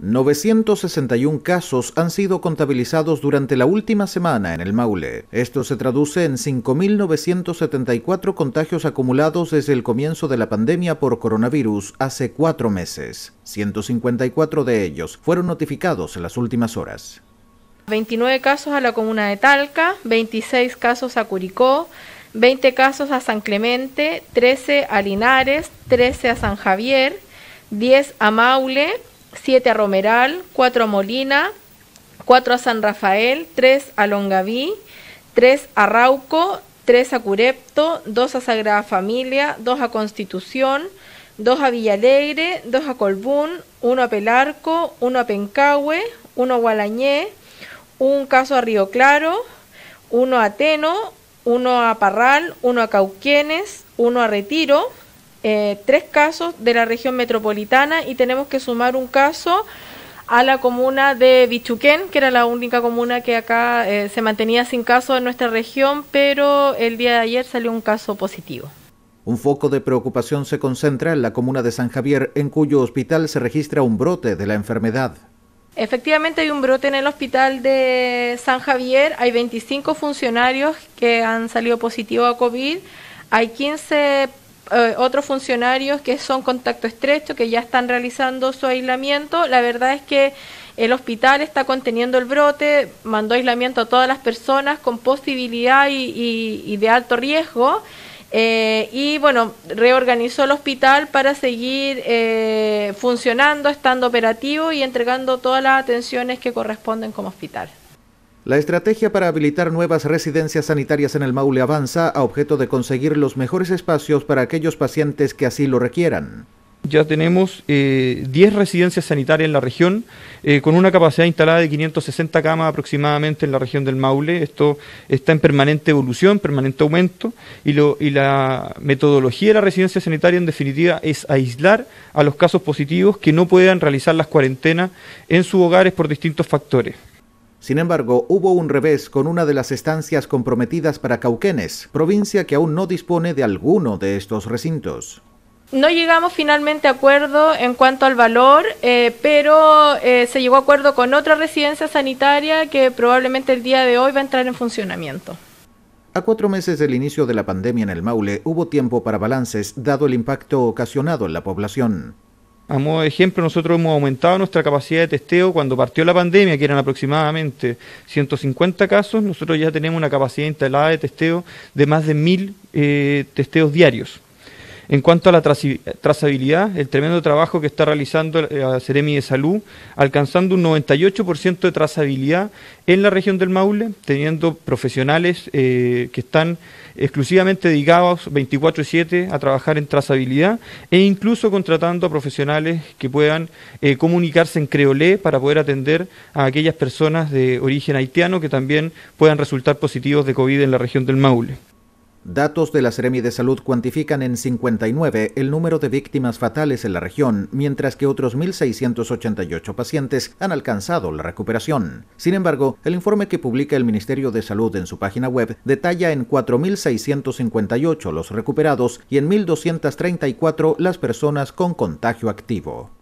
961 casos han sido contabilizados durante la última semana en el Maule. Esto se traduce en 5.974 contagios acumulados desde el comienzo de la pandemia por coronavirus hace cuatro meses. 154 de ellos fueron notificados en las últimas horas. 29 casos a la comuna de Talca, 26 casos a Curicó, 20 casos a San Clemente, 13 a Linares, 13 a San Javier, 10 a Maule, 7 a Romeral, 4 a Molina, 4 a San Rafael, 3 a Longaví, 3 a Rauco, 3 a Curepto, 2 a Sagrada Familia, 2 a Constitución, 2 a Villalegre, 2 a Colbún, 1 a Pelarco, 1 a Pencahue, 1 a Gualañé, 1 caso a Río Claro, 1 a Teno, 1 a Parral, 1 a Cauquienes, 1 a Retiro, eh, tres casos de la región metropolitana y tenemos que sumar un caso a la comuna de Bichuquén, que era la única comuna que acá eh, se mantenía sin casos en nuestra región, pero el día de ayer salió un caso positivo. Un foco de preocupación se concentra en la comuna de San Javier, en cuyo hospital se registra un brote de la enfermedad. Efectivamente hay un brote en el hospital de San Javier, hay 25 funcionarios que han salido positivos a COVID, hay 15 eh, otros funcionarios que son contacto estrecho, que ya están realizando su aislamiento. La verdad es que el hospital está conteniendo el brote, mandó aislamiento a todas las personas con posibilidad y, de alto riesgo. Eh, y bueno, reorganizó el hospital para seguir eh, funcionando, estando operativo y entregando todas las atenciones que corresponden como hospital. La estrategia para habilitar nuevas residencias sanitarias en el Maule avanza a objeto de conseguir los mejores espacios para aquellos pacientes que así lo requieran. Ya tenemos 10 eh, residencias sanitarias en la región, eh, con una capacidad instalada de 560 camas aproximadamente en la región del Maule. Esto está en permanente evolución, permanente aumento, y la metodología de la residencia sanitaria, en definitiva, es aislar a los casos positivos que no puedan realizar las cuarentenas en sus hogares por distintos factores. Sin embargo, hubo un revés con una de las estancias comprometidas para Cauquenes, provincia que aún no dispone de alguno de estos recintos. No llegamos finalmente a acuerdo en cuanto al valor, eh, pero eh, se llegó a acuerdo con otra residencia sanitaria que probablemente el día de hoy va a entrar en funcionamiento. A cuatro meses del inicio de la pandemia en el Maule hubo tiempo para balances dado el impacto ocasionado en la población. A modo de ejemplo, nosotros hemos aumentado nuestra capacidad de testeo. Cuando partió la pandemia, que eran aproximadamente 150 casos, nosotros ya tenemos una capacidad instalada de testeo de más de mil eh, testeos diarios. En cuanto a la trazabilidad, el tremendo trabajo que está realizando la eh, Seremi de Salud, alcanzando un 98% de trazabilidad en la región del Maule, teniendo profesionales eh, que están exclusivamente dedicados 24/7 a trabajar en trazabilidad e incluso contratando a profesionales que puedan eh, comunicarse en creolé para poder atender a aquellas personas de origen haitiano que también puedan resultar positivos de COVID en la región del Maule. Datos de la Seremi de Salud cuantifican en 59 el número de víctimas fatales en la región, mientras que otros 1.688 pacientes han alcanzado la recuperación. Sin embargo, el informe que publica el Ministerio de Salud en su página web detalla en 4.658 los recuperados y en 1.234 las personas con contagio activo.